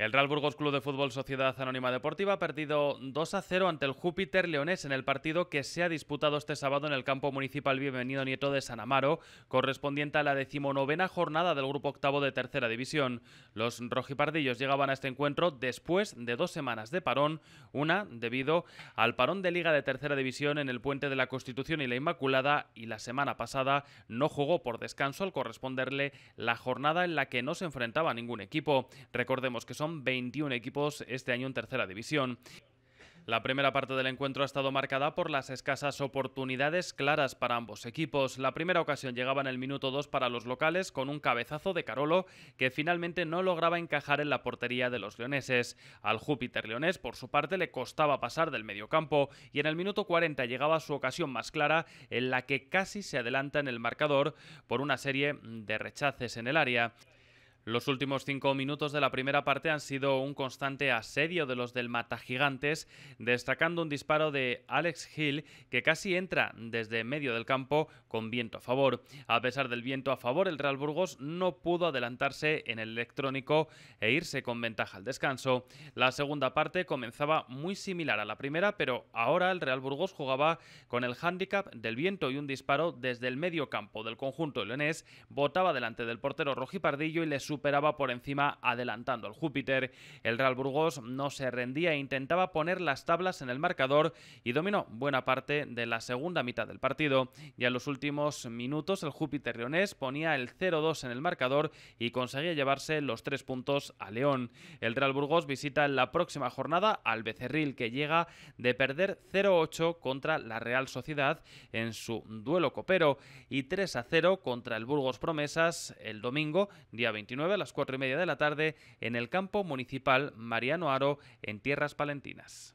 El Real Burgos Club de Fútbol Sociedad Anónima Deportiva ha perdido 2 a 0 ante el Júpiter Leonés en el partido que se ha disputado este sábado en el campo municipal Bienvenido Nieto de San Amaro, correspondiente a la decimonovena jornada del grupo octavo de tercera división. Los rojipardillos llegaban a este encuentro después de dos semanas de parón, una debido al parón de liga de tercera división en el puente de la Constitución y la Inmaculada y la semana pasada no jugó por descanso al corresponderle la jornada en la que no se enfrentaba a ningún equipo. Recordemos que son 21 equipos este año en tercera división. La primera parte del encuentro ha estado marcada por las escasas oportunidades claras para ambos equipos. La primera ocasión llegaba en el minuto 2 para los locales con un cabezazo de Carolo que finalmente no lograba encajar en la portería de los leoneses. Al Júpiter leonés, por su parte, le costaba pasar del mediocampo y en el minuto 40 llegaba su ocasión más clara en la que casi se adelanta en el marcador por una serie de rechaces en el área. Los últimos cinco minutos de la primera parte han sido un constante asedio de los del Matagigantes, destacando un disparo de Alex Hill que casi entra desde medio del campo con viento a favor. A pesar del viento a favor, el Real Burgos no pudo adelantarse en el electrónico e irse con ventaja al descanso. La segunda parte comenzaba muy similar a la primera, pero ahora el Real Burgos jugaba con el hándicap del viento y un disparo desde el medio campo del conjunto leonés botaba delante del portero rojipardillo y le superaba por encima adelantando al Júpiter. El Real Burgos no se rendía e intentaba poner las tablas en el marcador y dominó buena parte de la segunda mitad del partido. Y en los últimos minutos el Júpiter leonés ponía el 0-2 en el marcador y conseguía llevarse los tres puntos a León. El Real Burgos visita en la próxima jornada al Becerril que llega de perder 0-8 contra la Real Sociedad en su duelo copero y 3-0 contra el Burgos Promesas el domingo día 29 a las cuatro y media de la tarde en el campo municipal Mariano Aro en Tierras Palentinas.